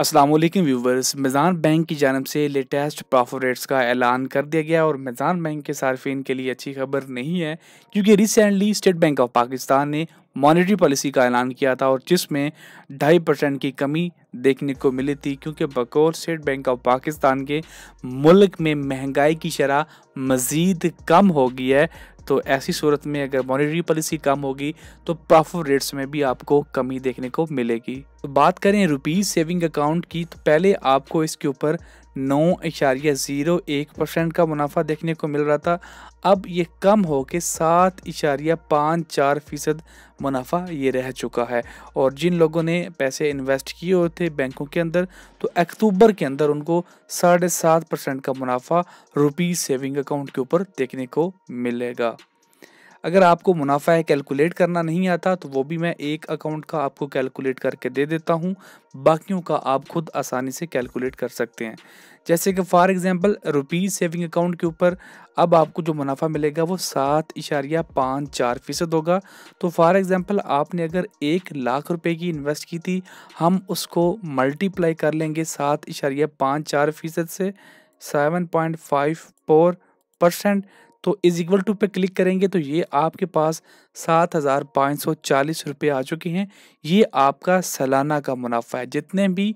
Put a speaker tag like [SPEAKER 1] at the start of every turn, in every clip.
[SPEAKER 1] Aslam viewers मिज़ान bank की जानब से लेटेस्ट प्रॉफिट रेट्स का ऐलान कर दिया गया और मिज़ान बैंक के सार्फिन के लिए अच्छी खबर नहीं है क्योंकि recently State Bank of Pakistan ने मॉनेटरी पॉलिसी का ऐलान किया था और जिसमें ढाई परसेंट की कमी देखने को मिली थी क्योंकि बकौर स्टेट बैंक ऑफ पाकिस्तान के मुल्क में महंगाई की शरह मज़ीद कम हो गई है तो ऐसी सूरत में अगर मॉनिटरी पॉलिसी कम होगी तो प्रॉफिट रेट्स में भी आपको कमी देखने को मिलेगी तो बात करें रुपीज़ सेविंग अकाउंट की तो पहले आपको इसके ऊपर नौ इशारिया ज़ीरो एक परसेंट का मुनाफा देखने को मिल रहा था अब ये कम होकर सात इशारिया पाँच चार फ़ीसद मुनाफा ये रह चुका है और जिन लोगों ने पैसे इन्वेस्ट किए हुए थे बैंकों के अंदर तो अक्टूबर के अंदर उनको साढ़े सात परसेंट का मुनाफा रुपीज़ सेविंग अकाउंट के ऊपर देखने को मिलेगा अगर आपको मुनाफा है कैलकुलेट करना नहीं आता तो वो भी मैं एक अकाउंट का आपको कैलकुलेट करके दे देता हूँ बाकियों का आप खुद आसानी से कैलकुलेट कर सकते हैं जैसे कि for example rupees saving account के ऊपर अब आपको जो मुनाफा मिलेगा वो सात इशारिया पाँच चार फीसद होगा तो फॉर एग्जांपल आपने अगर एक लाख रुपए की इन्वेस्ट की थी हम उसको मल्टीप्लाई कर लेंगे सात इशारिया पाँच चार फीसद से seven point five four percent तो इज इक्वल टू पे क्लिक करेंगे तो ये आपके पास सात हज़ार पाँच सौ चालीस रुपये आ चुके हैं ये आपका सालाना का मुनाफा है जितने भी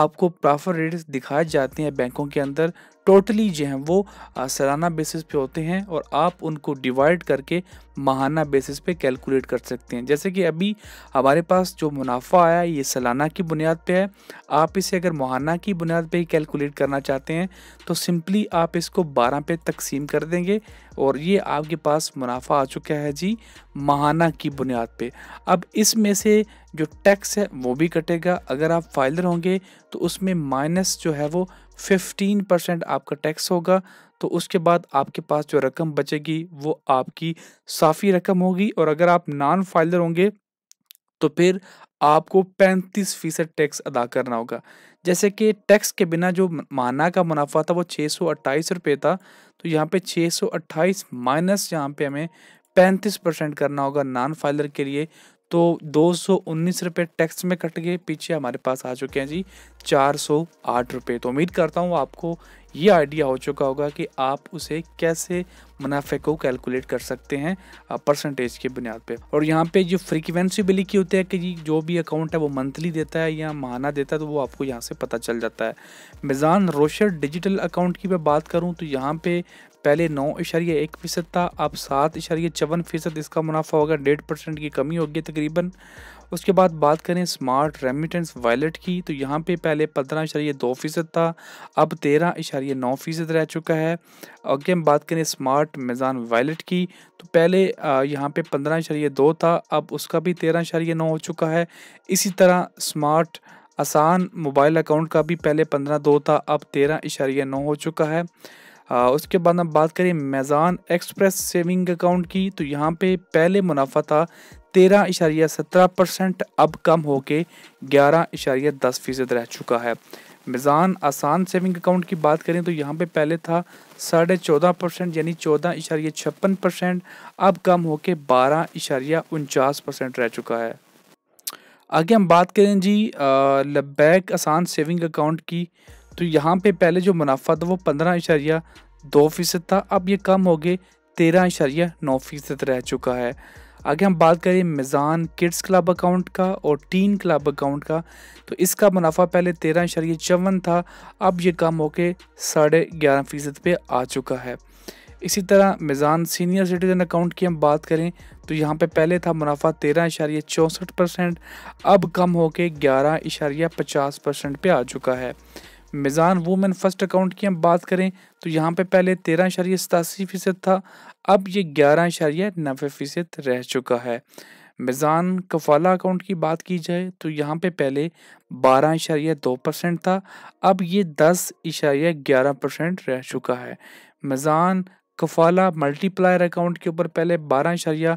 [SPEAKER 1] आपको प्रॉफिट रेट्स दिखाए जाते हैं बैंकों के अंदर टोटली जो हैं वो सालाना बेसिस पे होते हैं और आप उनको डिवाइड करके माहाना बेसिस पे कैलकुलेट कर सकते हैं जैसे कि अभी हमारे पास जो मुनाफा आया ये सालाना की बुनियाद पे है आप इसे अगर माहाना की बुनियाद पे ही कैलकुलेट करना चाहते हैं तो सिंपली आप इसको 12 पे तकसीम कर देंगे और ये आपके पास मुनाफा आ चुका है जी माहाना की बुनियाद पर अब इसमें से जो टैक्स है वो भी कटेगा अगर आप फाइलर होंगे तो उसमें माइनस जो है वो 15 परसेंट आपका टैक्स होगा तो उसके बाद आपके पास जो रकम बचेगी वो आपकी साफ़ी रकम होगी और अगर आप नॉन फाइलर होंगे तो फिर आपको पैंतीस फीसद टैक्स अदा करना होगा जैसे कि टैक्स के बिना जो माना का मुनाफा था वो छः सौ रुपये था तो यहाँ पे छः सौ माइनस यहाँ पे हमें पैंतीस परसेंट करना होगा नॉन फाइलर के लिए तो दो सौ उन्नीस रुपये टैक्स में कट गए पीछे हमारे पास आ चुके हैं जी चार सौ आठ रुपये तो उम्मीद करता हूँ आपको ये आइडिया हो चुका होगा कि आप उसे कैसे मुनाफे को कैलकुलेट कर सकते हैं परसेंटेज के बुनियाद पे और यहाँ पे जो फ्रीक्वेंसी भी लिखी होती है कि जी जो भी अकाउंट है वो मंथली देता है या माहाना देता है तो वो आपको यहाँ से पता चल जाता है मिज़ान रोशर डिजिटल अकाउंट की मैं बात करूँ तो यहाँ पे पहले नौ इशारिया एक फीसद था अब सात इशारिया चौवन फीसद इसका मुनाफा होगा डेढ़ परसेंट की कमी होगी तकरीबन उसके बाद बात करें स्मार्ट रेमिटेंस वॉलेट की तो यहाँ पे पहले पंद्रह इशारिया दो फीसद था अब तेरह इशारिया नौ फीसद रह चुका है अगर हम बात करें स्मार्ट मेज़ान वॉलेट की तो पहले यहाँ पे पंद्रह इशारिया दो था अब उसका भी तेरह इशारिया नौ हो चुका है इसी तरह स्मार्ट आसान मोबाइल अकाउंट का भी पहले पंद्रह दो था अब तेरह इशारिया नौ हो चुका है उसके बाद हम बात करें मैजान एक्सप्रेस सेविंग अकाउंट की तो यहाँ पे पहले मुनाफा था तेरह इशारिया सत्रह परसेंट अब कम होके ग्यारह इशारिया दस फीसद रह चुका है मैजान आसान सेविंग अकाउंट की बात करें तो यहाँ पे पहले था साढ़े चौदह परसेंट यानी चौदह इशारिया छप्पन परसेंट अब कम होके बारह इशारिया उनचास परसेंट रह चुका है आगे हम बात करें जी लबैक आसान सेविंग अकाउंट की तो यहाँ पे पहले जो मुनाफा था वो पंद्रह इशारिया दो फीसद था अब ये कम हो गए तेरह इशारिया नौ फीसद रह चुका है आगे हम बात करें मिज़ान किड्स क्लब अकाउंट का और टीन क्लब अकाउंट का तो इसका मुनाफा पहले तेरह इशारिया चौवन था अब ये कम के साढ़े ग्यारह फीसद पर आ चुका है इसी तरह मिज़ान सीनियर सिटीज़न अकाउंट की हम बात करें तो यहाँ पे पहले था मुनाफा तेरह इशारिया चौंसठ परसेंट अब कम होके ग्यारह इशारिया पचास परसेंट पर आ चुका है मिज़ान वूमेन फर्स्ट अकाउंट की हम बात करें तो यहाँ पे पहले तेरह इशारिया सतासी फ़ीसद था अब ये ग्यारह इशारिया नबे फ़ीसद रह चुका है मिज़ान कफाला अकाउंट की बात की जाए तो यहाँ पे पहले बारह इशारिया दो परसेंट था अब ये दस इशारिया ग्यारह परसेंट रह चुका है मिज़ान कफाला मल्टीप्लायर अकाउंट के ऊपर पहले बारह इशारिया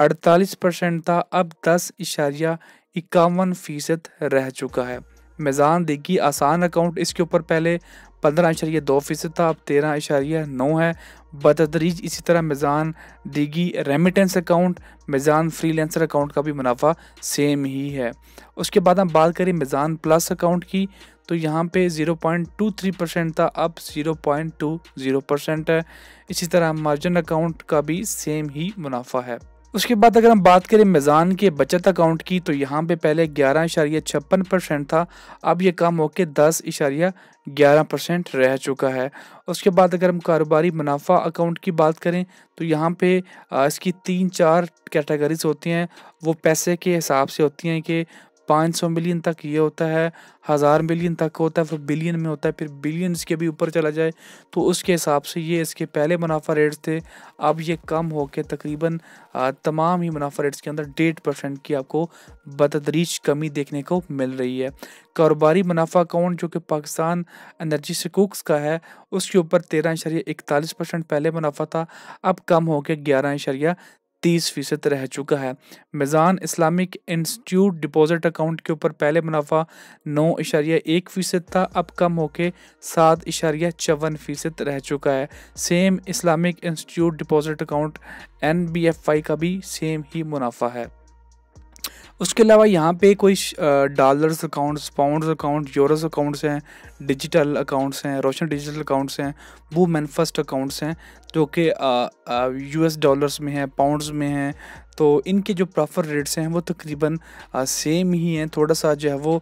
[SPEAKER 1] अड़तालीस परसेंट था अब दस इशारिया इक्यावन फ़ीसद रह चुका है मैज़ान देगी आसान अकाउंट इसके ऊपर पहले पंद्रह इशारिया दो फीसद था अब तेरह इशारिया नौ है बतदरीज इसी तरह मैज़ान देगी remittance account Meezan freelancer account का भी मुनाफा सेम ही है उसके बाद हम बात करें मैज़ान प्लस अकाउंट की तो यहाँ पे 0.23 परसेंट था अब 0.20 परसेंट है इसी तरह मार्जिन अकाउंट का भी सेम ही मुनाफा है उसके बाद अगर हम बात करें मिज़ान के बचत अकाउंट की तो यहाँ पे पहले ग्यारह इशारिया छप्पन परसेंट था अब ये कम होकर दस इशारिया ग्यारह परसेंट रह चुका है उसके बाद अगर हम कारोबारी मुनाफा अकाउंट की बात करें तो यहाँ पे इसकी तीन चार कैटेगरीज होती हैं वो पैसे के हिसाब से होती हैं कि पाँच सौ मिलियन तक ये होता है हज़ार मिलियन तक होता है फिर बिलियन में होता है फिर बिलियन के भी ऊपर चला जाए तो उसके हिसाब से ये इसके पहले मुनाफा रेट्स थे अब ये कम हो के तकरीबन तमाम ही मुनाफा रेट्स के अंदर डेढ़ परसेंट की आपको बतदरीज कमी देखने को मिल रही है कारोबारी मुनाफा अकाउंट जो कि पाकिस्तान एनर्जी सिकूक्स का है उसके ऊपर तेरह इशारिया इकतालीस परसेंट पहले मुनाफा था अब कम होकर ग्यारह इशारिया तीस फीसद रह चुका है Meezan Islamic institute deposit account के ऊपर पहले मुनाफा नौ इशारिया एक फ़ीसद था अब कम होके सात इशारिया चौवन फ़ीसद रह चुका है same Islamic institute deposit account N B F I का भी सेम ही मुनाफा है उसके अलावा यहाँ पे कोई dollars accounts pounds account euros accounts हैं डिजिटल अकाउंट्स हैं रोशन डिजिटल अकाउंट्स हैं वो मैनफर्स्ट अकाउंट्स हैं जो कि यूएस डॉलर्स में हैं पाउंड्स में हैं तो इनके जो प्रॉफर रेट्स हैं वो तकरीबन सेम ही हैं थोड़ा सा जो है वो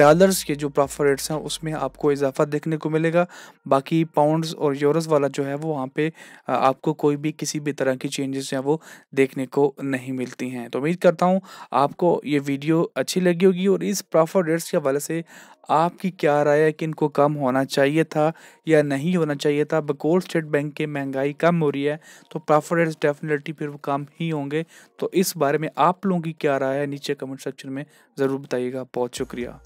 [SPEAKER 1] डॉलर्स के जो प्रॉफर रेट्स हैं उसमें आपको इजाफा देखने को मिलेगा बाकी पाउंड्स और यूरोस वाला जो है वो वहाँ पे आपको कोई भी किसी भी तरह की चेंजेस हैं वो देखने को नहीं मिलती हैं तो उम्मीद करता हूँ आपको ये वीडियो अच्छी लगी होगी और इस प्रॉफर रेट्स के हवाले से आपकी क्या राय है कि इनको कम होना चाहिए था या नहीं होना चाहिए था बकोल स्टेट बैंक के महंगाई कम हो रही है तो प्रॉफिट एंड डेफिनेटली फिर वो कम ही होंगे तो इस बारे में आप लोगों की क्या राय है नीचे कमेंट सेक्शन में ज़रूर बताइएगा बहुत शुक्रिया